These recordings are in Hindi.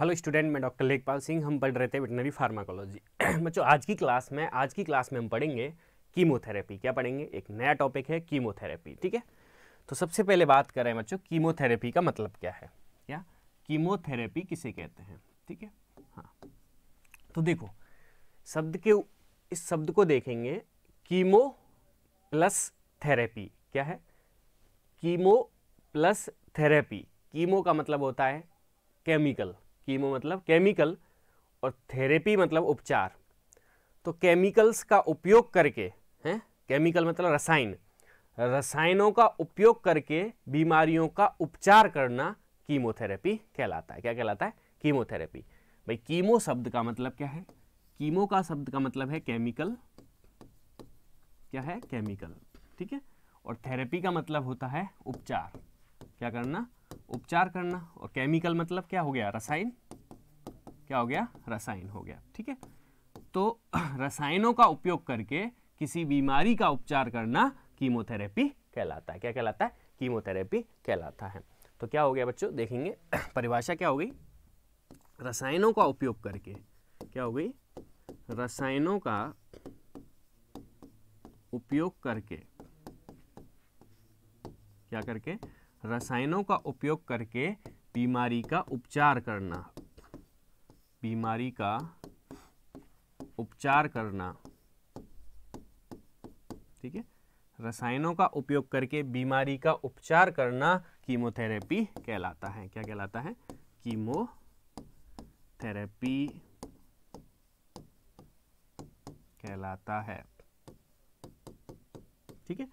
हेलो स्टूडेंट मैं डॉक्टर लेखपाल सिंह हम पढ़ रहे थे वेटनरी फार्माकोलॉजी बच्चों आज की क्लास में आज की क्लास में हम पढ़ेंगे कीमोथेरेपी क्या पढ़ेंगे एक नया टॉपिक है कीमोथेरेपी ठीक है तो सबसे पहले बात करें बच्चों कीमोथेरेपी का मतलब क्या है क्या कीमोथेरेपी किसे कहते हैं ठीक है हाँ तो देखो शब्द के इस शब्द को देखेंगे कीमो प्लस थेरेपी क्या है कीमो प्लस थेरेपी कीमो का मतलब होता है केमिकल कीमो मतलब केमिकल और थेरेपी मतलब उपचार तो केमिकल्स का उपयोग करके हैं केमिकल मतलब रसायन रसायनों का उपयोग करके बीमारियों का उपचार करना कीमोथेरेपी कहलाता है क्या कहलाता है कीमोथेरेपी भाई कीमो शब्द का मतलब क्या है कीमो का शब्द का मतलब है केमिकल क्या है केमिकल ठीक है और थेरेपी का मतलब होता है उपचार क्या करना उपचार करना और केमिकल मतलब क्या हो गया रसायन क्या हो गया रसायन हो गया ठीक है तो रसायनों का उपयोग करके किसी बीमारी का उपचार करना कीमोथेरेपी कहलाता है क्या कहलाता है कीमोथेरेपी कहलाता है तो क्या हो गया बच्चों देखेंगे परिभाषा क्या हो गई रसायनों का उपयोग करके क्या हो गई रसायनों का उपयोग करके क्या करके रसायनों का उपयोग करके बीमारी का उपचार करना बीमारी का उपचार करना ठीक है रसायनों का उपयोग करके बीमारी का उपचार करना कीमोथेरेपी कहलाता है क्या कहलाता है कीमोथेरेपी कहलाता है ठीक है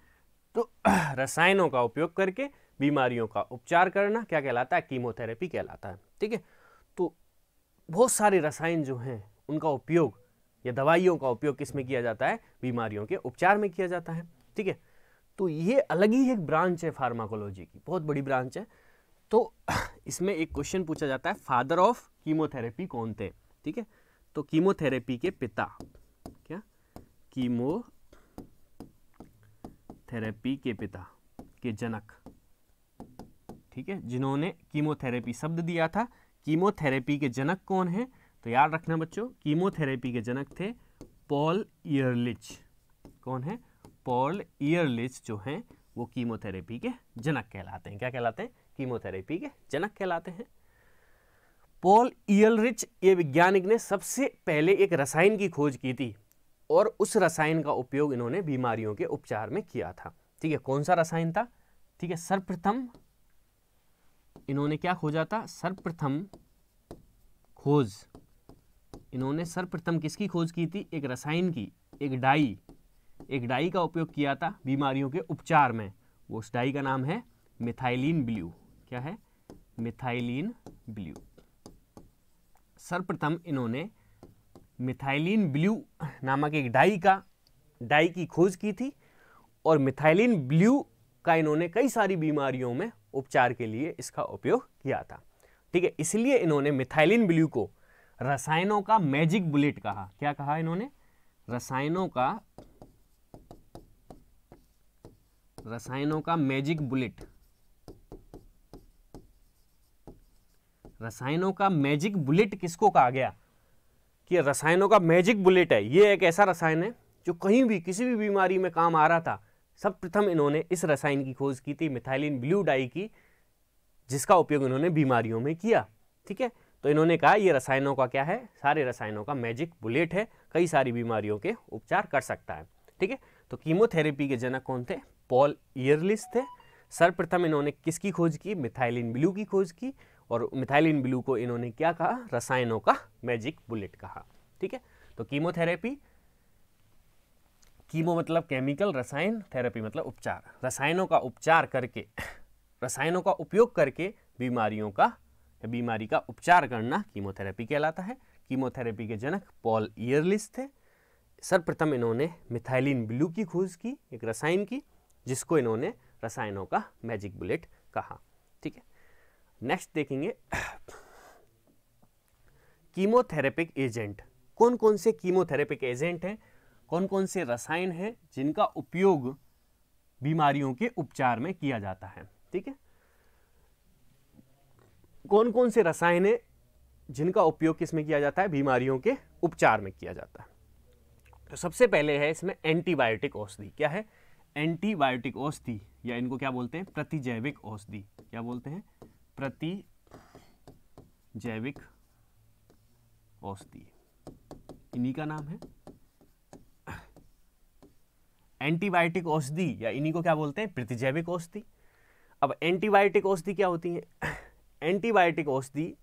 तो रसायनों का उपयोग करके बीमारियों का उपचार करना क्या कहलाता है कीमोथेरेपी कहलाता है ठीक है तो बहुत सारे रसायन जो हैं उनका उपयोग या दवाइयों का उपयोग किस में किया जाता है बीमारियों के उपचार में किया जाता है ठीक है तो ये अलग ही एक ब्रांच है फार्माकोलॉजी की बहुत बड़ी ब्रांच है तो इसमें एक क्वेश्चन पूछा जाता है फादर ऑफ कीमोथेरेपी कौन थे ठीक है तो कीमोथेरेपी के पिता क्या कीमो थेरेपी के पिता के जनक ठीक है जिन्होंने कीमोथेरेपी शब्द दिया था कीमोथेरेपी के जनक कौन है तो याद रखना बच्चों कीमोथेरेपी के जनक थे पॉल ईयरलिच कौन है पॉल ईयरलिच जो हैं वो कीमोथेरेपी के जनक कहलाते हैं क्या कहलाते हैं कीमोथेरेपी के जनक कहलाते हैं पॉल ईयरलिच ये वैज्ञानिक ने सबसे पहले एक रसायन की खोज की थी और उस रसायन का उपयोग इन्होंने बीमारियों के उपचार में किया था ठीक है कौन सा रसायन था ठीक है सर्वप्रथम इन्होंने क्या खोजा था सर्वप्रथम खोज इन्होंने सर्वप्रथम किसकी खोज की थी एक रसायन की एक डाई एक डाई का उपयोग किया था बीमारियों के उपचार में वो उस डाई का नाम है मिथाइलिन ब्लू क्या है मिथाइलिन ब्लू सर्वप्रथम इन्होंने मिथाइलिन ब्लू नामक एक डाई का डाई की खोज की थी और मिथाइलिन ब्लू का इन्होंने कई सारी बीमारियों में उपचार के लिए इसका उपयोग किया था ठीक है इसलिए इन्होंने मिथाइलिन ब्लू को रसायनों का मैजिक बुलेट कहा क्या कहा इन्होंने रसायनों का रसायनों का मैजिक बुलेट रसायनों का मैजिक बुलेट किसको कहा गया कि रसायनों का मैजिक बुलेट है यह एक ऐसा रसायन है जो कहीं भी किसी भी बीमारी में काम आ रहा था सर्वप्रथम इन्होंने इस रसायन की खोज की थी मिथाइलिन ब्लू डाई की जिसका उपयोग इन्होंने बीमारियों में किया ठीक है तो इन्होंने कहा ये रसायनों का क्या है सारे रसायनों का मैजिक बुलेट है कई सारी बीमारियों के उपचार कर सकता है ठीक है तो कीमोथेरेपी के जनक कौन थे पॉल ईयरलिस थे सर्वप्रथम इन्होंने किसकी खोज की मिथाइलिन ब्लू की खोज की और मिथाइलिन ब्लू को इन्होंने क्या कहा रसायनों का मैजिक बुलेट कहा ठीक है तो कीमोथेरेपी कीमो मतलब केमिकल रसायन थेरेपी मतलब उपचार रसायनों का उपचार करके रसायनों का उपयोग करके बीमारियों का बीमारी का उपचार करना कीमोथेरेपी कहलाता है कीमोथेरेपी के जनक पॉल ईयरलिस थे सर्वप्रथम इन्होंने मिथाइलिन ब्लू की खोज की एक रसायन की जिसको इन्होंने रसायनों का मैजिक बुलेट कहा ठीक है नेक्स्ट देखेंगे कीमोथेरेपिक एजेंट कौन कौन से कीमोथेरेपिक एजेंट हैं कौन कौन से रसायन हैं जिनका उपयोग बीमारियों के उपचार में किया जाता है ठीक है कौन कौन से रसायन हैं जिनका उपयोग किसमें किया जाता है बीमारियों के उपचार में किया जाता है तो सबसे पहले है इसमें एंटीबायोटिक औषधि क्या है एंटीबायोटिक औषधि या इनको क्या बोलते हैं प्रतिजैविक औषधि क्या बोलते हैं प्रति जैविक औषधि इन्हीं का नाम है एंटीबायोटिक औषधि या इन्हीं को क्या बोलते हैं प्रतिजैविक औषधि अब एंटीबायोटिक औषधि क्या होती है एंटीबायोटिक औषधि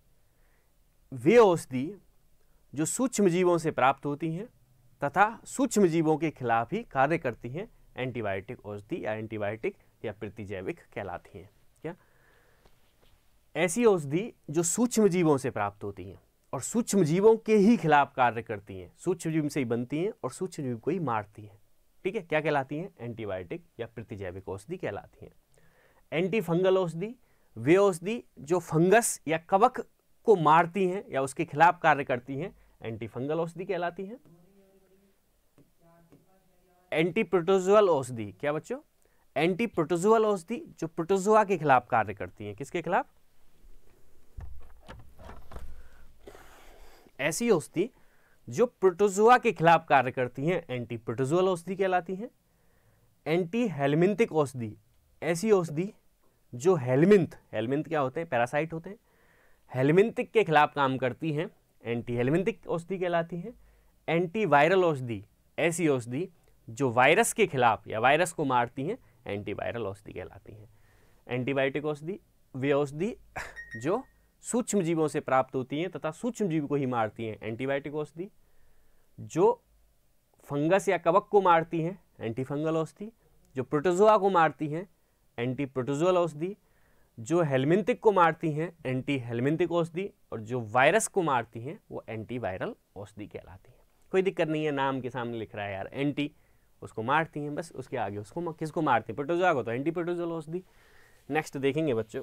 वे औषधि जो सूक्ष्म जीवों से प्राप्त होती हैं तथा सूक्ष्म जीवों के खिलाफ ही कार्य करती हैं एंटीबायोटिक औषधि या एंटीबायोटिक या प्रतिजैविक कहलाती हैं क्या ऐसी औषधि जो सूक्ष्म जीवों से प्राप्त होती हैं और सूक्ष्म जीवों के ही खिलाफ कार्य करती हैं सूक्ष्म जीव से ही बनती हैं और सूक्ष्म जीव को ही मारती हैं ठीक है क्या कहलाती हैं एंटीबायोटिक या प्रतिजैविक औषधि कहलाती हैं एंटी फंगल औषधि वे औषधि जो फंगस या कवक को मारती हैं या उसके खिलाफ कार्य करती हैं एंटी फंगल औषधि कहलाती हैं एंटी प्रोटोजुअल औषधि क्या बच्चों एंटी प्रोटोजुअल औषधि जो प्रोटोजुआ के खिलाफ कार्य करती हैं किसके खिलाफ ऐसी औषधि जो प्रोटोजुआ के खिलाफ कार्य करती हैं एंटी प्रोटोजुअल औषधि कहलाती हैं एंटी हेलमिंथिक औषधि ऐसी औषधि जो हेलमिंथ हेलमिंथ क्या होते हैं पैरासाइट होते हैं हेलमिंथिक के खिलाफ काम करती हैं एंटी हेलमिंथिक औषधि कहलाती हैं एंटी वायरल औषधि ऐसी औषधि जो वायरस के खिलाफ या वायरस को मारती हैं एंटी वायरल औषधि कहलाती हैं एंटीबायोटिक औषधि वे औषधि जो सूक्ष्म जीवों से प्राप्त होती हैं तथा सूक्ष्म जीव को ही मारती हैं एंटीबायोटिक औषधि जो फंगस या कवक को मारती हैं एंटी फंगल औषधि जो प्रोटोजोआ को मारती हैं एंटी प्रोटोजोअल औषधि जो हेलमिंतिक को मारती हैं एंटी हेलमिंतिक औषधि और जो वायरस को मारती हैं वो एंटी वायरल औषधि कहलाती हैं कोई दिक्कत नहीं है नाम के सामने लिख रहा है यार एंटी उसको मारती हैं बस उसके आगे उसको किसको मारती है प्रोटोजोआ को तो एंटी प्रोटोजोअल औषधि नेक्स्ट देखेंगे बच्चों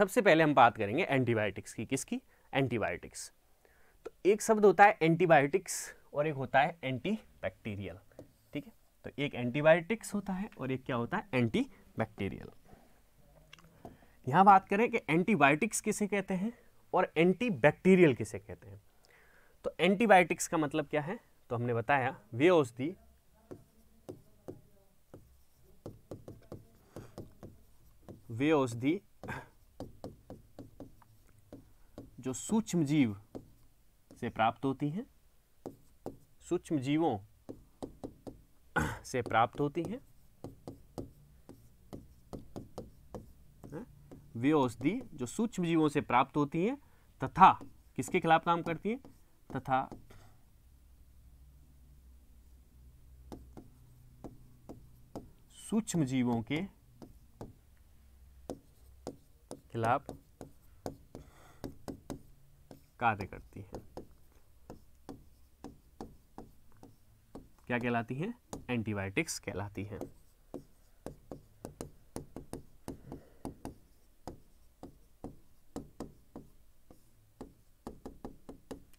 सबसे पहले हम बात करेंगे एंटीबायोटिक्स की किसकी एंटीबायोटिक्स तो एक शब्द होता है एंटीबायोटिक्स और एक होता है एंटी बैक्टीरियल ठीक है तो एक एंटीबायोटिक्स होता है और एक क्या होता है एंटी बैक्टीरियल यहां बात करें कि एंटीबायोटिक्स किसे कहते हैं और एंटी बैक्टीरियल किसे कहते हैं तो एंटीबायोटिक्स का मतलब क्या है तो हमने बताया वे औषधि वे औषधि जो सूक्ष्म जीव से प्राप्त होती हैं सूक्ष्म जीवों से प्राप्त होती हैं हाँ, वे औषधि जो सूक्ष्म जीवों से प्राप्त होती हैं तथा किसके खिलाफ काम करती हैं तथा सूक्ष्म जीवों के खिलाफ कार्य करती है क्या कहलाती है एंटीबायोटिक्स कहलाती है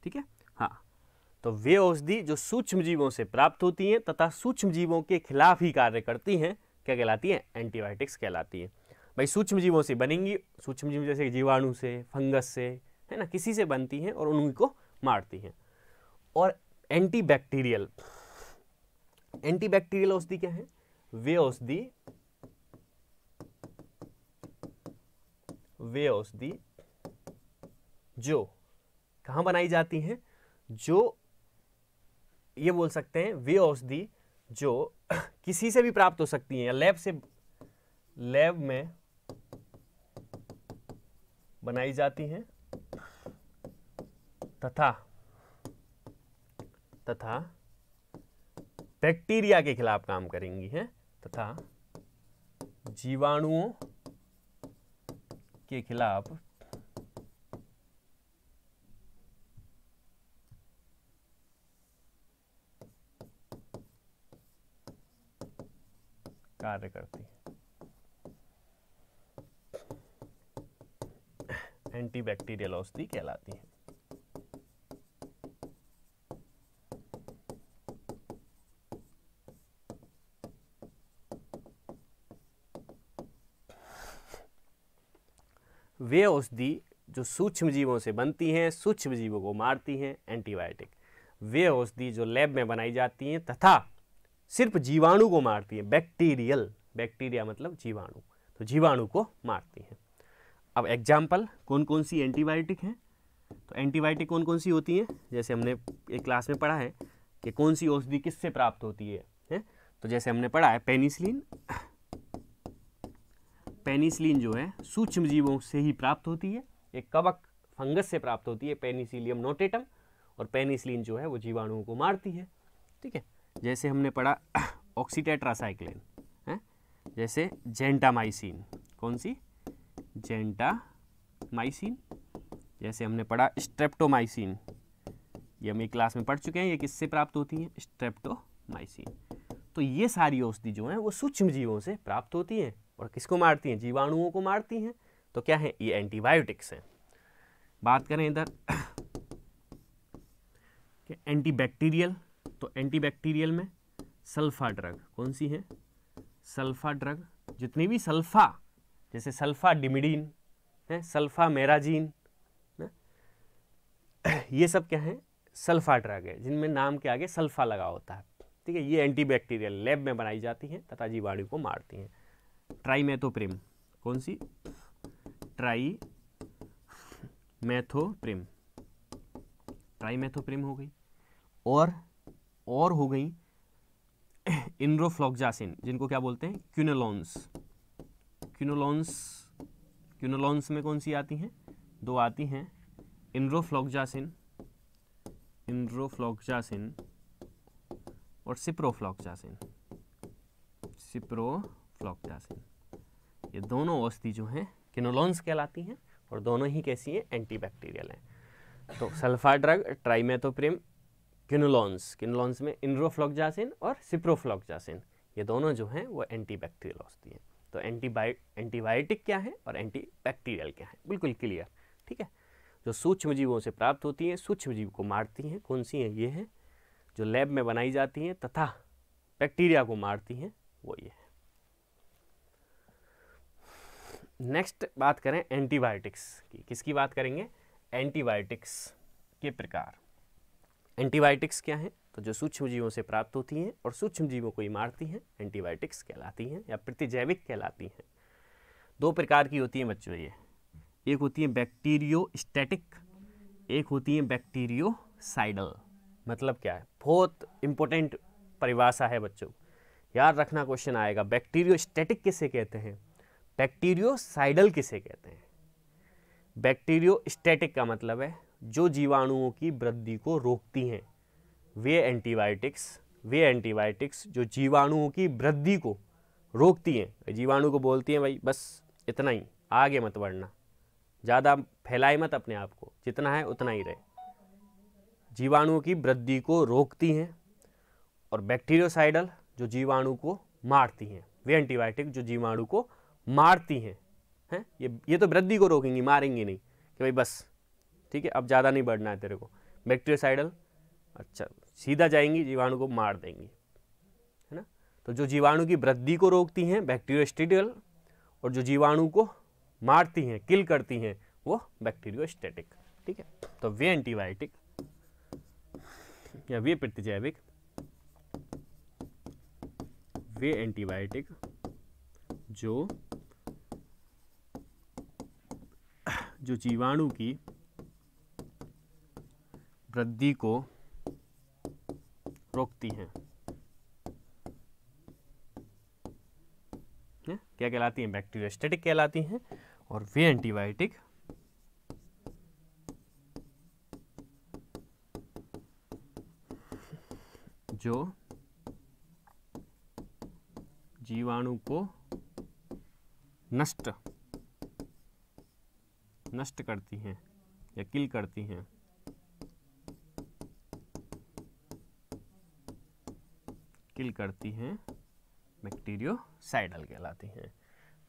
ठीक है हाँ तो वे औषधि जो सूक्ष्म जीवों से प्राप्त होती हैं तथा सूक्ष्म जीवों के खिलाफ ही कार्य करती हैं क्या कहलाती हैं एंटीबायोटिक्स कहलाती हैं भाई सूक्ष्म जीवों से बनेंगी सूक्ष्म जीव जैसे जीवाणु से फंगस से है ना किसी से बनती हैं और उन्हीं को मारती हैं और एंटी बैक्टीरियल एंटी बैक्टीरियल औषधि क्या है वे औषधि वे औषधि जो कहां बनाई जाती हैं जो ये बोल सकते हैं वे औषधि जो किसी से भी प्राप्त हो सकती हैं या लैब से लैब में बनाई जाती हैं तथा तथा बैक्टीरिया के खिलाफ काम करेंगी हैं तथा जीवाणुओं के खिलाफ कार्य करती है एंटीबैक्टीरियल औषधि कहलाती है वे औषधि जो सूक्ष्म जीवों से बनती हैं सूक्ष्म जीवों को मारती हैं एंटीबायोटिक वे औषधि जो लैब में बनाई जाती हैं तथा सिर्फ जीवाणु को मारती हैं बैक्टीरियल बैक्टीरिया मतलब जीवाणु तो जीवाणु को मारती हैं अब एग्जाम्पल कौन कौन सी एंटीबायोटिक हैं तो एंटीबायोटिक कौन कौन सी होती हैं जैसे हमने एक क्लास में पढ़ा है कि कौन सी औषधि किससे प्राप्त होती है हैं तो जैसे हमने पढ़ा है पेनिसिलिन पेनिसिलिन जो है सूक्ष्म जीवों से ही प्राप्त होती है एक कवक फंगस से प्राप्त होती है पेनिसिलियम नोटेटम और पेनिसिलिन जो है वो जीवाणुओं को मारती है ठीक है जैसे हमने पढ़ा ऑक्सीटेट्रासाइक्लिन है जैसे जेंटामाइसिन कौन सी जेंटामाइसिन जैसे हमने पढ़ा स्ट्रेप्टोमाइसिन ये हम एक क्लास में पढ़ चुके हैं ये किससे प्राप्त होती है स्ट्रेप्टोमाइसिन तो ये सारी औषधि जो है वो सूक्ष्म जीवों से प्राप्त होती है और किसको मारती हैं जीवाणुओं को मारती हैं तो क्या है ये एंटीबायोटिक्स हैं बात करें इधर एंटीबैक्टीरियल तो एंटीबैक्टीरियल में सल्फा ड्रग कौन सी है सल्फा ड्रग जितनी भी सल्फा जैसे सल्फा डिमिडीन है सल्फा मेराजीन ये सब क्या है सल्फा ड्रग है जिनमें नाम के आगे सल्फा लगा होता है ठीक है ये एंटीबैक्टीरियल लैब में बनाई जाती हैं तथा जीवाणु को मारती हैं ट्राईमेथोप्रिम कौन सी ट्राई मैथोप्रिम मैथोप्रिम हो गई और और हो गई इंड्रोफ्लॉक्जासिन जिनको क्या बोलते हैं क्यूनोलॉन्स क्यूनोलॉन्स क्यूनोलॉन्स में कौन सी आती हैं दो आती हैं इंड्रोफ्लॉक्जासिन इंड्रोफ्लॉक्जासिन और सिप्रोफ्लॉक्जासिन सिप्रोफ्लॉक्जासिन ये दोनों औषधि जो हैं क्यूनोलॉन्स कहलाती हैं और दोनों ही कैसी हैं एंटीबैक्टीरियल हैं तो sulpha drug trimethoprim quinolones quinolones में इंड्रोफ्लॉक्जासिन और सिप्रोफ्लॉक्जासिन ये दोनों जो हैं वो एंटीबैक्टीरियल औषधि हैं तो एंटीबायो एंटीबायोटिक क्या है और एंटी बैक्टीरियल क्या है बिल्कुल क्लियर ठीक है जो सूक्ष्म जीवों से प्राप्त होती हैं सूक्ष्म जीव को मारती हैं कौन सी हैं ये हैं जो लैब में बनाई जाती हैं तथा बैक्टीरिया को मारती हैं वो ये है नेक्स्ट बात करें एंटीबायोटिक्स की किसकी बात करेंगे एंटीबायोटिक्स के प्रकार एंटीबायोटिक्स क्या हैं तो जो सूक्ष्म जीवों से प्राप्त होती हैं और सूक्ष्म जीवों को ही मारती हैं एंटीबायोटिक्स कहलाती हैं या प्रतिजैविक कहलाती हैं दो प्रकार की होती हैं बच्चों ये एक होती है बैक्टीरियो स्टैटिक एक होती है बैक्टीरियो साइडल मतलब क्या है बहुत इंपॉर्टेंट परिभाषा है बच्चों याद रखना क्वेश्चन आएगा बैक्टीरियो स्टैटिक किसे कहते हैं बैक्टीरियो साइडल किसे कहते हैं बैक्टीरियो स्टैटिक का मतलब है जो जीवाणुओं की वृद्धि को रोकती हैं वे एंटीबायोटिक्स वे एंटीबायोटिक्स जो जीवाणुओं की वृद्धि को रोकती हैं जीवाणु को बोलती हैं भाई बस इतना ही आगे मत बढ़ना ज़्यादा फैलाए मत अपने आप को जितना है उतना ही रहे जीवाणुओं की वृद्धि को रोकती हैं और बैक्टीरियोसाइडल जो जीवाणु को मारती हैं वे एंटीबायोटिक जो जीवाणु को मारती हैं हैं ये ये तो वृद्धि को रोकेंगी मारेंगी नहीं कि भाई बस ठीक है अब ज़्यादा नहीं बढ़ना है तेरे को बैक्टीरियासाइडल अच्छा सीधा जाएंगी जीवाणु को मार देंगी है ना तो जो जीवाणु की वृद्धि को रोकती हैं बैक्टीरियोस्टेटिकल और जो जीवाणु को मारती हैं किल करती हैं वो बैक्टीरियोस्टेटिक ठीक है तो वे एंटीबायोटिक या वे प्रतिजैविक वे एंटीबायोटिक जो जो जीवाणु की वृद्धि को रोकती हैं है? क्या कहलाती हैं बैक्टीरियोस्टेटिक कहलाती हैं और वे एंटीबायोटिक जो जीवाणु को नष्ट नष्ट करती हैं या किल करती हैं किल करती हैं बैक्टीरियोसाइडल कहलाती हैं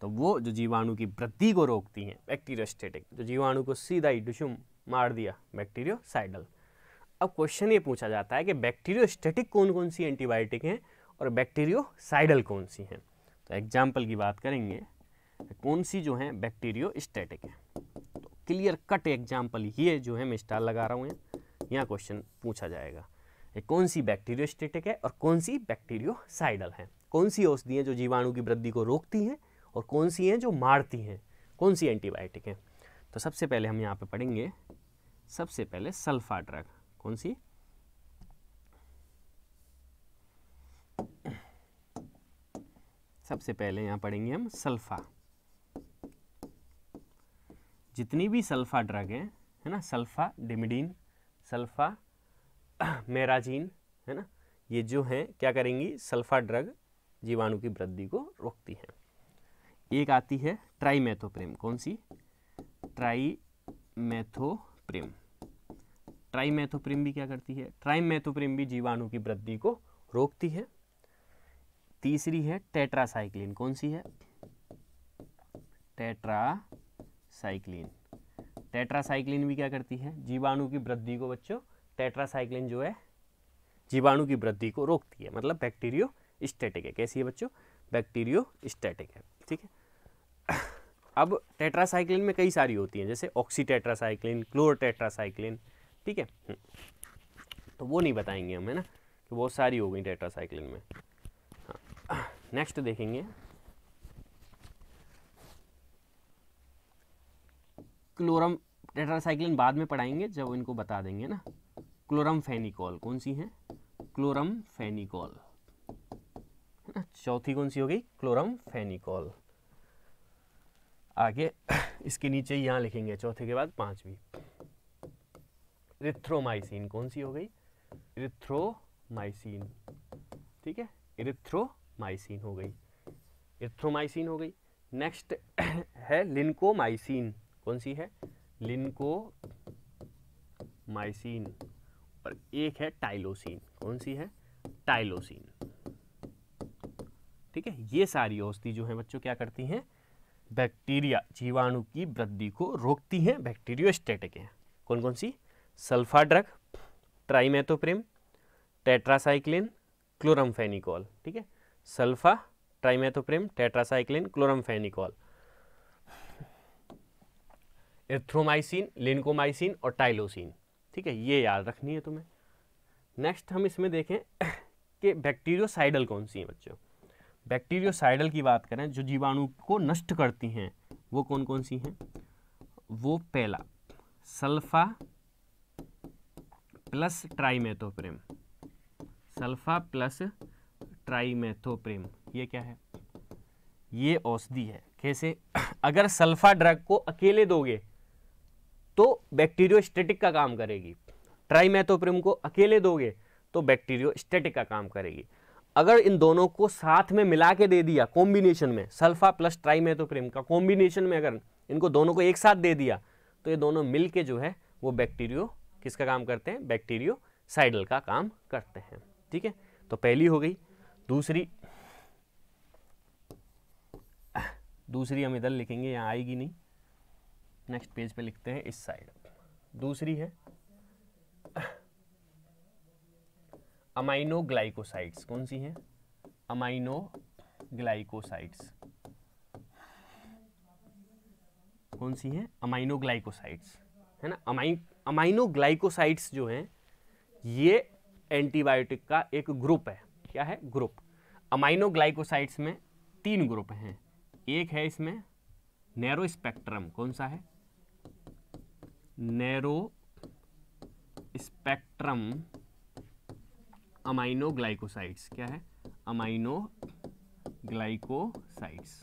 तो वो जो जीवाणु की वृद्धि को रोकती हैं बैक्टीरियोस्टेटिक जो जीवाणु को सीधा ही डुशुम मार दिया बैक्टीरियोसाइडल अब क्वेश्चन ये पूछा जाता है कि बैक्टीरियोस्टेटिक कौन कौन सी एंटीबायोटिक हैं और बैक्टीरियोसाइडल कौन सी हैं तो एग्जाम्पल की बात करेंगे कौन सी जो हैं बैक्टीरियोस्टेटिक हैं तो क्लियर कट एग्जाम्पल ये जो है मैं स्टार लगा रहा हूँ यहाँ क्वेश्चन पूछा जाएगा कौन सी बैक्टीरियोस्टेटिक है और कौन सी बैक्टीरियोसाइडल है कौन सी औषधि हैं जो जीवाणु की वृद्धि को रोकती हैं और कौन सी हैं जो मारती हैं कौन सी एंटीबायोटिक हैं तो सबसे पहले हम यहाँ पे पढ़ेंगे सबसे पहले सल्फा ड्रग कौन सी सबसे पहले यहाँ पढ़ेंगे हम सल्फा जितनी भी सल्फा ड्रग हैं है ना सल्फा डिमिडीन सल्फा मेराजीन है ना ये जो हैं क्या करेंगी सल्फा ड्रग जीवाणु की वृद्धि को रोकती हैं एक आती है ट्राईमेथोप्रेम कौन सी ट्राईमेथोप्रेम ट्राईमेथोप्रेम भी क्या करती है ट्राईमेथोप्रेम भी जीवाणु की वृद्धि को रोकती है तीसरी है टेट्रासाइक्लिन कौन सी है टेट्रासाइक्लिन टेट्रासाइक्लिन भी क्या करती है जीवाणु की वृद्धि को बच्चों टेट्रासाइक्लिन जो है जीवाणु की वृद्धि को रोकती है मतलब बैक्टीरियो स्टैटिक है कैसी है बच्चों बैक्टीरियो स्टैटिक है ठीक है अब टेट्रासाइक्लिन में कई सारी होती हैं जैसे ऑक्सी टेट्रासाइक्लिन क्लोर टेट्रासाइक्लिन ठीक है हम्म। तो वो नहीं बताएंगे हम है ना कि बहुत सारी हो गई टेट्रासाइक्लिन में नेक्स्ट हाँ। देखेंगे क्लोरम टेट्रासाइक्लिन बाद में पढ़ाएंगे जब इनको बता देंगे ना फेनिकॉल कौन सी है क्लोरम फेनिकॉल चौथी कौन सी हो गई क्लोरम फेनिकॉल आगे इसके नीचे यहां लिखेंगे चौथे के बाद पांचवी रिथ्रोमाइसिन कौन सी हो गई रिथ्रोमाइसिन ठीक है इरिथ्रोमाइसिन हो गई इरिथ्रोमाइसिन हो गई नेक्स्ट है लिनकोमाइसिन कौन सी है लिनकोमाइसिन और एक है टाइलोसिन कौन सी है टाइलोसिन ठीक है ये सारी औषधि जो है बच्चों क्या करती हैं बैक्टीरिया जीवाणु की वृद्धि को रोकती हैं बैक्टीरियोस्टेटिक हैं कौन कौन सी sulpha drug trimethoprim tetracycline chloramphenicol ठीक है sulpha trimethoprim tetracycline chloramphenicol erythromycin lincomycin और टाइलोसिन ठीक है ये याद रखनी है तुम्हें नेक्स्ट हम इसमें देखें कि बैक्टीरियोसाइडल कौन सी है बच्चों बैक्टीरियोसाइडल की बात करें जो जीवाणु को नष्ट करती हैं वो कौन कौन सी हैं वो पहला sulpha plus trimethoprim sulpha plus trimethoprim ये क्या है ये औषधि है कैसे अगर सल्फा ड्रग को अकेले दोगे तो स्टेटिक का काम करेगी ट्राईमेथोप्रिम तो को अकेले दोगे तो स्टेटिक का काम करेगी अगर इन दोनों को साथ में मिला के दे दिया कॉम्बिनेशन में सल्फा प्लस मैथोप्रिम का कॉम्बिनेशन में अगर इनको दोनों को एक साथ दे दिया तो ये दोनों मिल के जो है वो बैक्टीरियो किसका काम करते हैं बैक्टीरियो साइडल का काम करते हैं ठीक है तो पहली हो गई दूसरी दूसरी हम इधर लिखेंगे यहाँ आएगी नहीं नेक्स्ट पेज पे लिखते हैं इस साइड दूसरी है अमाइनो ग्लाइकोसाइड्स कौन सी हैं अमाइनो ग्लाइकोसाइड्स कौन सी हैं अमाइनो ग्लाइकोसाइड्स है ना अमाइन अमाइनो ग्लाइकोसाइड्स जो हैं ये एंटीबायोटिक का एक ग्रुप है क्या है ग्रुप अमाइनो ग्लाइकोसाइड्स में तीन ग्रुप हैं एक है इसमें नैरो स्पेक्ट्रम कौन सा है नैरो स्पेक्ट्रम अमाइनो ग्लाइकोसाइड्स क्या है अमाइनो ग्लाइकोसाइड्स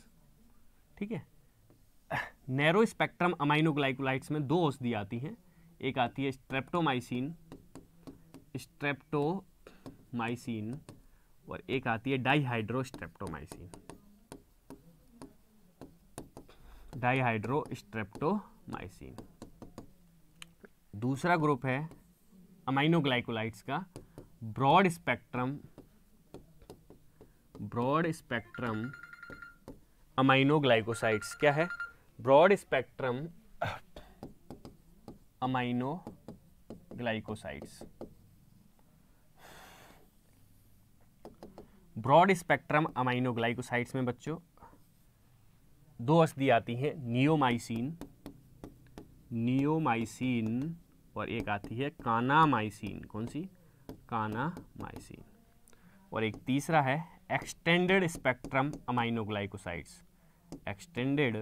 ठीक है नैरो स्पेक्ट्रम अमाइनो ग्लाइकोलाइट्स में दो औषधि आती हैं एक आती है स्ट्रेप्टोमाइसिन स्ट्रेप्टोमाइसिन और एक आती है डाइहाइड्रोस्ट्रेप्टोमाइसिन डाइहाइड्रोस्ट्रेप्टोमाइसिन दूसरा ग्रुप है अमाइनोग्लाइकोलाइट्स का broad spectrum broad spectrum aminoglycosides क्या है broad spectrum aminoglycosides broad spectrum amino में बच्चों दो औषधि आती हैं नियोमाइसिन नियोमाइसिन और एक आती है कानामाइसिन कौन सी कानामाइसिन और एक तीसरा है extended spectrum aminoglycosides extended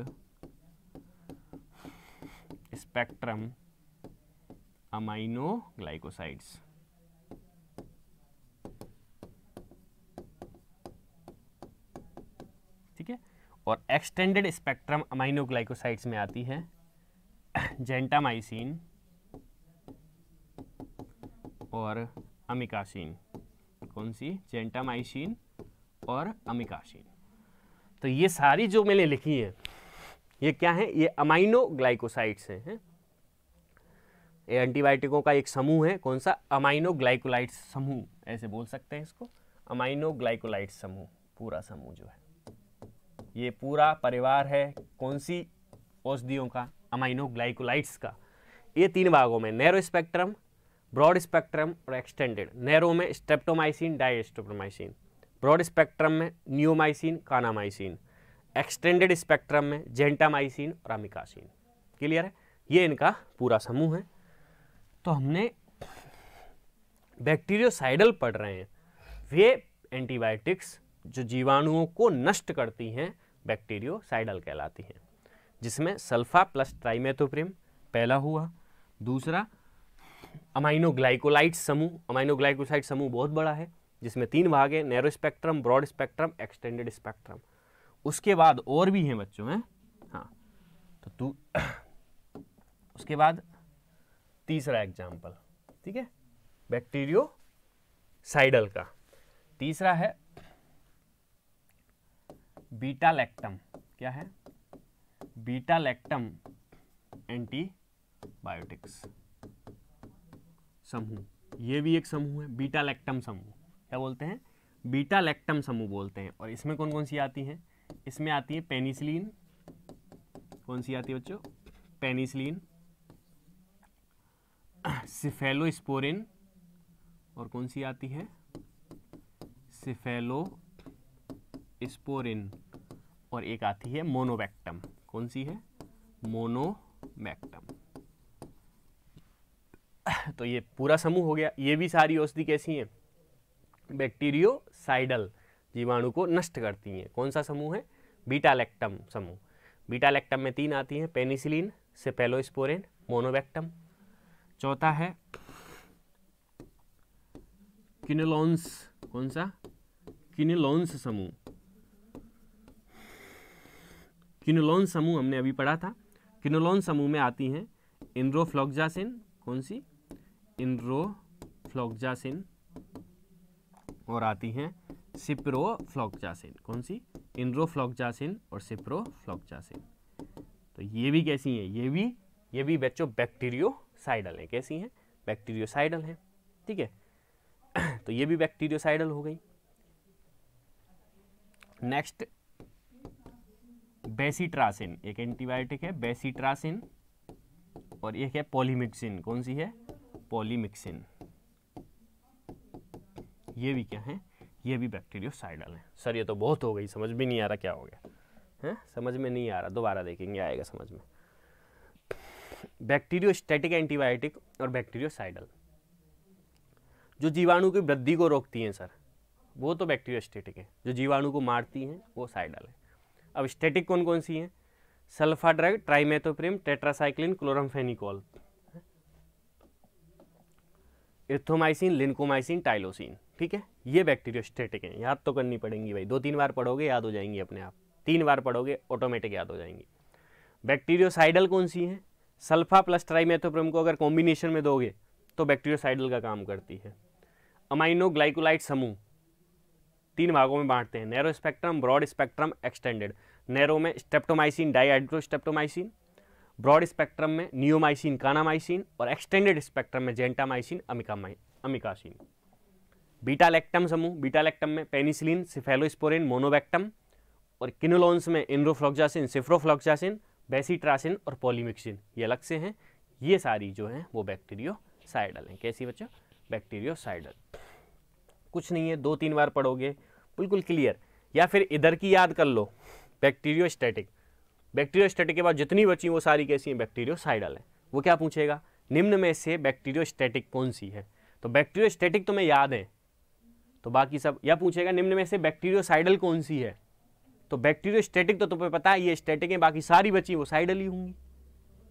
spectrum aminoglycosides ठीक है और एक्सटेंडेड स्पेक्ट्रम अमाइनोग्लाइकोसाइड्स में आती है जेंटामाइसिन और अमिकाशीन कौन सी जेंटामाइसिन और अमिकाशीन तो ये सारी जो मैंने लिखी है ये क्या है ये अमाइनो ग्लाइकोसाइड्स हैं है? ये एंटीबायोटिकों का एक समूह है कौन सा अमाइनो ग्लाइकोलाइट्स समूह ऐसे बोल सकते हैं इसको अमाइनो ग्लाइकोलाइट समूह पूरा समूह जो है ये पूरा परिवार है कौन सी औषधियों का अमाइनो ग्लाइकोलाइट्स का ये तीन भागों में नैरो स्पेक्ट्रम ब्रॉड स्पेक्ट्रम और एक्सटेंडेड नैरो में स्टेप्टोमाइसिन डाइस्टोप्रोमाइसिन ब्रॉड स्पेक्ट्रम में न्योमाइसिन कानामाइसिन एक्सटेंडेड स्पेक्ट्रम में जेंटामाइसिन और अमिकासिन क्लियर है ये इनका पूरा समूह है तो हमने बैक्टीरियोसाइडल पढ़ रहे हैं वे एंटीबायोटिक्स जो जीवाणुओं को नष्ट करती हैं बैक्टीरियोसाइडल कहलाती हैं जिसमें सल्फा प्लस ट्राइमेथोप्रिम पहला हुआ दूसरा अमाइनो ग्लाइकोलाइट समूह अमाइनो ग्लाइकोसाइट समूह बहुत बड़ा है जिसमें तीन भाग है narrow spectrum broad spectrum extended spectrum उसके बाद और भी हैं बच्चों हैं हाँ तो तू उसके बाद तीसरा एग्जाम्पल ठीक है बैक्टीरियो साइडल का तीसरा है बीटा लैक्टम क्या है बीटा लैक्टम एंटीबायोटिक्स समूह ये भी एक समूह है बीटा लैक्टम समूह क्या बोलते हैं बीटा लैक्टम समूह बोलते हैं और इसमें कौन कौन सी आती हैं इसमें आती है पेनिसिलिन कौन सी आती है बच्चों पेनिसिलिन सिफेलोस्पोरिन और कौन सी आती है सिफेलो स्पोरिन और एक आती है मोनोबैक्टम कौन सी है मोनोबैक्टम तो ये पूरा समूह हो गया ये भी सारी औषधि कैसी हैं बैक्टीरियोसाइडल जीवाणु को नष्ट करती हैं कौन सा समूह है बीटालेक्टम समूह बीटालेक्टम में तीन आती हैं पेनिसिलिन सेपेलोस्पोरेन मोनोबैक्टम चौथा है किनोलॉन्स कौन सा किनोलॉन्स समूह किनोलॉन्स समूह हमने अभी पढ़ा था किनोलॉन समूह में आती हैं इंड्रोफ्लॉक्जासिन कौन सी फ्लोक्जासिन और आती हैं फ्लोक्जासिन कौन सी फ्लोक्जासिन और फ्लोक्जासिन तो ये भी कैसी हैं ये भी ये भी बच्चों बैक्टीरियोसाइडल हैं कैसी हैं बैक्टीरियोसाइडल हैं ठीक है तो ये भी बैक्टीरियोसाइडल हो गई नेक्स्ट बेसिट्रासिन एक एंटीबायोटिक है बेसिट्रासिन और एक है पॉलीमिक्सिन कौन सी है पॉलीमिक्सिन ये भी क्या है ये भी बैक्टीरियोसाइडल है सर ये तो बहुत हो गई समझ में नहीं आ रहा क्या हो गया है समझ में नहीं आ रहा दोबारा देखेंगे आएगा समझ में बैक्टीरियोस्टैटिक एंटीबायोटिक और बैक्टीरियोसाइडल जो जीवाणु की वृद्धि को रोकती हैं सर वो तो बैक्टीरियोस्टेटिक है जो जीवाणु को मारती हैं वो साइडल है अब स्टेटिक कौन कौन सी हैं sulpha drug trimethoprim tetracycline chloramphenicol erythromycin lincomycin tylosin ठीक है ये बैक्टीरियो स्टेटिक हैं याद तो करनी पड़ेंगी भाई दो तीन बार पढ़ोगे याद हो जाएंगी अपने आप तीन बार पढ़ोगे ऑटोमेटिक याद हो जाएंगी बैक्टीरियोसाइडल कौन सी हैं सल्फा प्लस ट्राईमेथोप्रम को अगर कॉम्बिनेशन में दोगे तो बैक्टीरियोसाइडल का काम करती है अमाइनो ग्लाइकोलाइट समूह तीन भागों में बांटते हैं narrow spectrum broad spectrum extended narrow में स्टेप्टोमाइसिन डाई ब्रॉड स्पेक्ट्रम में नियोमाइसिन कानामाइसिन और एक्सटेंडेड स्पेक्ट्रम में जेंटामाइसिन अमिकासिन बीटा लेक्टम समूह बीटा लेक्टम में पेनिसिलिन सिफेलोस्पोरिन मोनोबैक्टम और किनोलॉन्स में इनरोफ्लॉक्जासिन सिफ्रोफ्लॉक्जासिन बेसिट्रासिन और पोलीमिक्सिन ये अलग से हैं ये सारी जो हैं वो बैक्टीरियोसाइडल हैं कैसी बच्चों बैक्टीरियोसाइडल कुछ नहीं है दो तीन बार पढ़ोगे बिल्कुल क्लियर या फिर इधर की याद कर लो बैक्टीरियो स्टैटिक बैक्टीरियोस्टेटिक के बाद जितनी बची वो सारी कैसी हैं बैक्टीरियोसाइडल हैं वो क्या पूछेगा निम्न में से बैक्टीरियोस्टेटिक कौन सी है तो बैक्टीरियोस्टेटिक तुम्हें तो याद है तो बाकी सब यह पूछेगा निम्न में से बैक्टीरियोसाइडल कौन सी है तो बैक्टीरियोस्टेटिक तो तुम्हें पता है ये स्टेटिक है बाकी सारी बची वो साइडल ही होंगी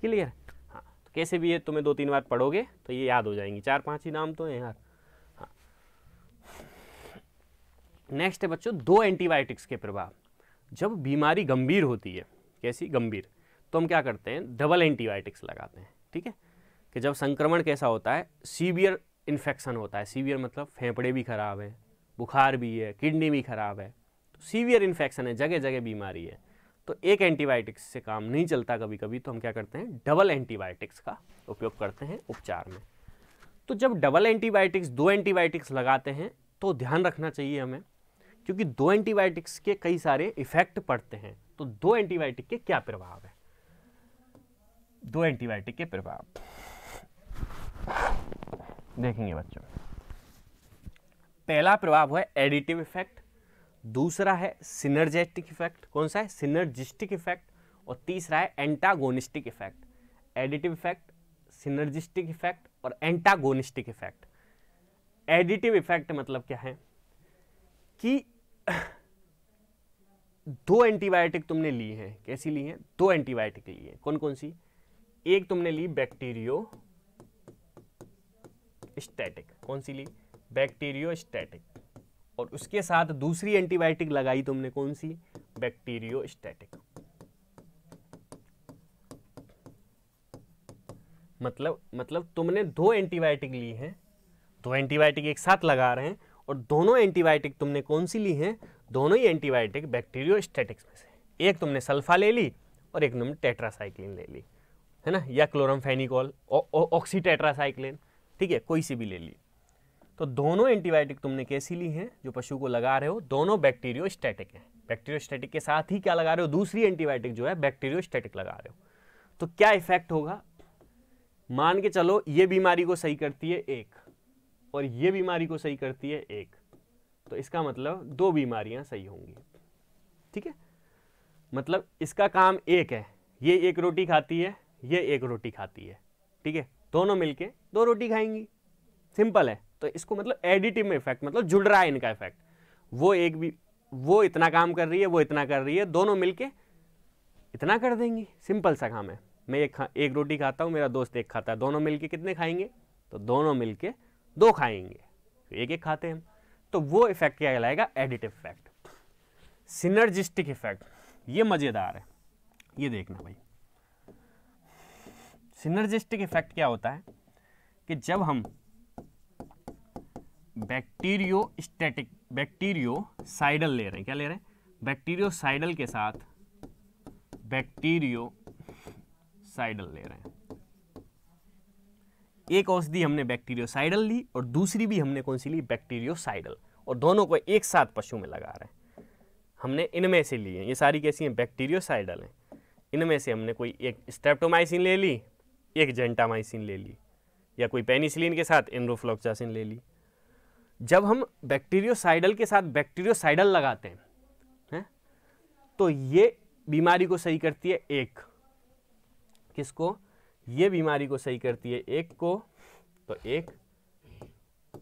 क्लियर हाँ तो कैसे भी है तुम्हें दो तीन बार पढ़ोगे तो ये याद हो जाएंगी चार पाँच ही नाम तो हैं यार हाँ नेक्स्ट है बच्चों दो एंटीबायोटिक्स के प्रभाव जब बीमारी गंभीर होती है कैसी गंभीर तो हम क्या करते हैं डबल एंटीबायोटिक्स लगाते हैं ठीक है कि जब संक्रमण कैसा होता है सीवियर इन्फेक्शन होता है सीवियर मतलब फेफड़े भी खराब है बुखार भी है किडनी भी खराब है तो सीवियर इन्फेक्शन है जगह जगह बीमारी है तो एक एंटीबायोटिक्स से काम नहीं चलता कभी कभी तो हम क्या करते हैं डबल एंटीबायोटिक्स का उपयोग करते हैं उपचार में तो जब डबल एंटीबायोटिक्स दो एंटीबायोटिक्स लगाते हैं तो ध्यान रखना चाहिए हमें क्योंकि दो एंटीबायोटिक्स के कई सारे इफेक्ट पड़ते हैं तो दो एंटीबायोटिक के क्या प्रभाव है दो एंटीबायोटिक के प्रभाव देखेंगे बच्चों पहला प्रभाव है एडिटिव इफेक्ट दूसरा है सिनर्जेटिक इफेक्ट कौन सा है सिनर्जिस्टिक इफेक्ट और तीसरा है antagonistic effect additive effect synergistic effect और एंटागोनिस्टिक इफेक्ट एडिटिव इफेक्ट मतलब क्या है कि दो एंटीबायोटिक तुमने ली हैं कैसी ली हैं दो एंटीबायोटिक ली हैं कौन कौन सी एक तुमने ली बैक्टीरियो स्टैटिक कौन सी ली बैक्टीरियो स्टैटिक और उसके साथ दूसरी एंटीबायोटिक लगाई तुमने कौन सी बैक्टीरियो स्टैटिक मतलब मतलब तुमने दो एंटीबायोटिक ली हैं दो एंटीबायोटिक एक साथ लगा रहे हैं और दोनों एंटीबायोटिक तुमने कौन सी ली हैं दोनों ही एंटीबायोटिक बैक्टीरियो स्टेटिक्स में से एक तुमने सल्फा ले ली और एक तुमने टेट्रासाइक्लिन ले ली है ना या क्लोरमफेनिकॉल ऑक्सी टेट्रासाइक्लिन ठीक है कोई सी भी ले ली तो दोनों एंटीबायोटिक तुमने कैसी ली हैं जो पशु को लगा रहे हो दोनों बैक्टीरियो स्टेटिक हैं बैक्टीरियो स्टेटिक के साथ ही क्या लगा रहे हो दूसरी एंटीबायोटिक जो है बैक्टीरियो स्टेटिक लगा रहे हो तो क्या इफेक्ट होगा मान के चलो ये बीमारी को सही करती है एक और ये बीमारी को सही करती है एक तो इसका मतलब दो बीमारियां सही होंगी ठीक है मतलब इसका काम एक है ये एक रोटी खाती है ये एक रोटी खाती है ठीक है दोनों मिलके दो रोटी खाएंगी सिंपल है तो इसको मतलब एडिटिव इफेक्ट मतलब जुड़ रहा है इनका इफेक्ट वो एक भी वो इतना काम कर रही है वो इतना कर रही है दोनों मिलके इतना कर देंगी सिंपल सा काम है मैं एक खा एक रोटी खाता हूँ मेरा दोस्त एक खाता है दोनों मिलके कितने खाएंगे तो दोनों मिलके दो खाएंगे तो एक एक खाते हैं तो वो इफेक्ट क्या कहलाएगा एडिटिव इफेक्ट सिनर्जिस्टिक इफेक्ट ये मज़ेदार है ये देखना भाई सिनर्जिस्टिक इफेक्ट क्या होता है कि जब हम बैक्टीरियो स्टेटिक बैक्टीरियो साइडल ले रहे हैं क्या ले रहे हैं बैक्टीरियो साइडल के साथ बैक्टीरियो साइडल ले रहे हैं एक औषधि हमने बैक्टीरियोसाइडल ली और दूसरी भी हमने कौन सी ली बैक्टीरियोसाइडल और दोनों को एक साथ पशु में लगा रहे हैं हमने इनमें से लिए ये सारी कैसी हैं बैक्टीरियोसाइडल हैं इनमें से हमने कोई एक स्टेप्टोमाइसिन ले ली एक जेंटामाइसिन ले ली या कोई पेनिसिलिन के साथ एनरोफ्लोक्सासिन ले ली जब हम बैक्टीरियोसाइडल के साथ बैक्टीरियोसाइडल लगाते हैं है? तो ये बीमारी को सही करती है एक किसको ये बीमारी को सही करती है एक को तो एक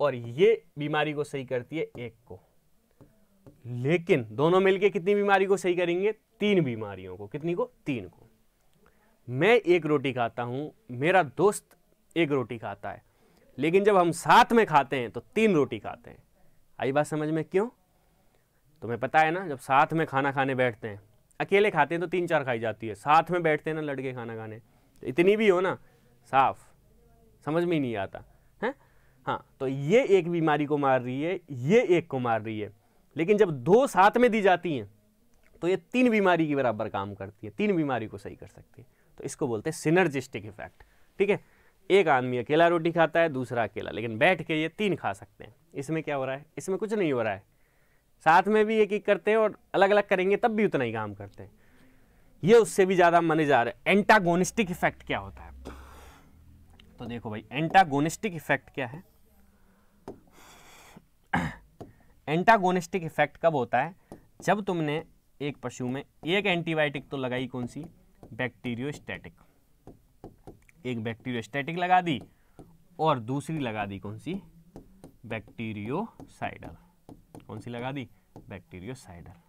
और ये बीमारी को सही करती है एक को लेकिन दोनों मिलके कितनी बीमारी को सही करेंगे तीन बीमारियों को कितनी को तीन को मैं एक रोटी खाता हूं मेरा दोस्त एक रोटी खाता है लेकिन जब हम साथ में खाते हैं तो तीन रोटी खाते हैं आई बात समझ में क्यों तुम्हें पता है ना जब साथ में खाना खाने बैठते हैं अकेले खाते हैं तो तीन चार खाई जाती है साथ में बैठते हैं ना लड़के खाना खाने इतनी भी हो ना साफ समझ में ही नहीं आता है हाँ तो ये एक बीमारी को मार रही है ये एक को मार रही है लेकिन जब दो साथ में दी जाती हैं तो ये तीन बीमारी के बराबर काम करती है तीन बीमारी को सही कर सकती है तो इसको बोलते हैं सिनर्जिस्टिक इफेक्ट ठीक है एक आदमी अकेला रोटी खाता है दूसरा अकेला लेकिन बैठ के ये तीन खा सकते हैं इसमें क्या हो रहा है इसमें कुछ नहीं हो रहा है साथ में भी एक एक करते हैं और अलग अलग करेंगे तब भी उतना ही काम करते हैं ये उससे भी ज़्यादा माने जा रहे हैं एंटागोनिस्टिक इफेक्ट क्या होता है तो देखो भाई एंटागोनिस्टिक इफेक्ट क्या है एंटागोनिस्टिक इफेक्ट कब होता है जब तुमने एक पशु में एक एंटीबायोटिक तो लगाई कौन सी बैक्टीरियोस्टैटिक एक बैक्टीरियोस्टैटिक लगा दी और दूसरी लगा दी कौन सी बैक्टीरियोसाइडल कौन सी लगा दी बैक्टीरियोसाइडल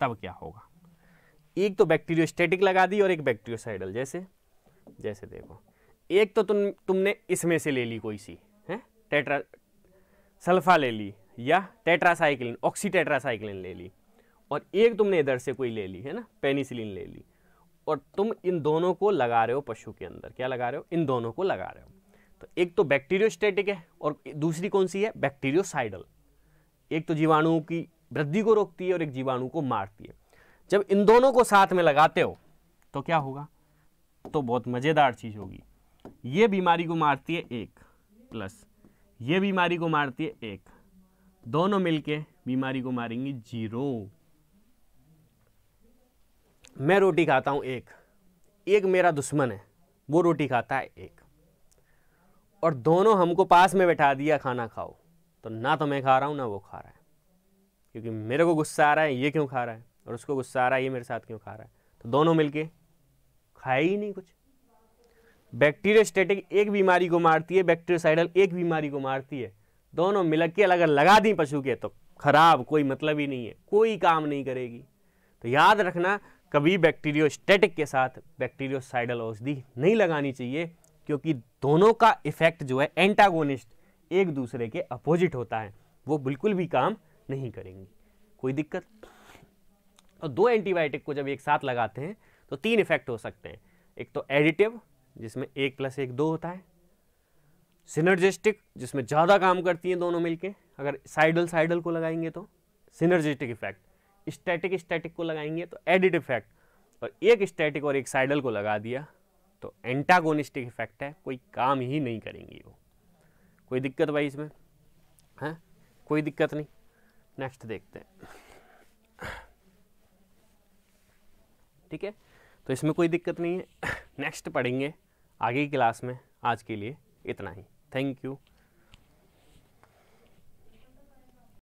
तब क्या होगा एक तो बैक्टीरियो स्टेटिक लगा दी और एक बैक्टीरियोसाइडल जैसे जैसे देखो एक तो तुम तुमने इसमें से ले ली कोई सी है टेट्रा सल्फा ले ली या टेट्रासाइक्लिन ऑक्सी टेट्रासाइक्लिन ले ली और एक तुमने इधर से कोई ले ली है ना पेनिसिलिन ले ली और तुम इन दोनों को लगा रहे हो पशु के अंदर क्या लगा रहे हो इन दोनों को लगा रहे हो तो एक तो बैक्टीरियोस्टेटिक है और दूसरी कौन सी है बैक्टीरियोसाइडल एक तो जीवाणु की वृद्धि को रोकती है और एक जीवाणु को मारती है जब इन दोनों को साथ में लगाते हो तो क्या होगा तो बहुत मज़ेदार चीज़ होगी ये बीमारी को मारती है एक प्लस ये बीमारी को मारती है एक दोनों मिलके बीमारी को मारेंगी जीरो मैं रोटी खाता हूं एक एक मेरा दुश्मन है वो रोटी खाता है एक और दोनों हमको पास में बैठा दिया खाना खाओ तो ना तो मैं खा रहा हूं ना वो खा रहा है क्योंकि मेरे को गुस्सा आ रहा है ये क्यों खा रहा है और उसको गुस्सा आ रहा है ये मेरे साथ क्यों खा रहा है तो दोनों मिलके खाए ही नहीं कुछ बैक्टीरिया स्टेटिक एक बीमारी को मारती है बैक्टीरियासाइडल एक बीमारी को मारती है दोनों मिल के अगर लगा दी पशु के तो खराब कोई मतलब ही नहीं है कोई काम नहीं करेगी तो याद रखना कभी बैक्टीरियोस्टेटिक के साथ बैक्टीरियोसाइडल औषधि नहीं लगानी चाहिए क्योंकि दोनों का इफेक्ट जो है एंटागोनिस्ट एक दूसरे के अपोजिट होता है वो बिल्कुल भी काम नहीं करेंगी कोई दिक्कत और दो एंटीबायोटिक को जब एक साथ लगाते हैं तो तीन इफेक्ट हो सकते हैं एक तो एडिटिव जिसमें एक प्लस एक दो होता है सिनर्जिस्टिक जिसमें ज़्यादा काम करती हैं दोनों मिलके अगर साइडल साइडल को लगाएंगे तो सिनर्जिस्टिक इफेक्ट स्टैटिक स्टैटिक को लगाएंगे तो एडिट इफेक्ट और एक स्टैटिक और एक साइडल को लगा दिया तो एंटागोनिस्टिक इफेक्ट है कोई काम ही नहीं करेंगी वो कोई दिक्कत भाई इसमें हैं कोई दिक्कत नहीं नेक्स्ट देखते हैं ठीक है तो इसमें कोई दिक्कत नहीं है नेक्स्ट पढ़ेंगे आगे की क्लास में आज के लिए इतना ही थैंक यू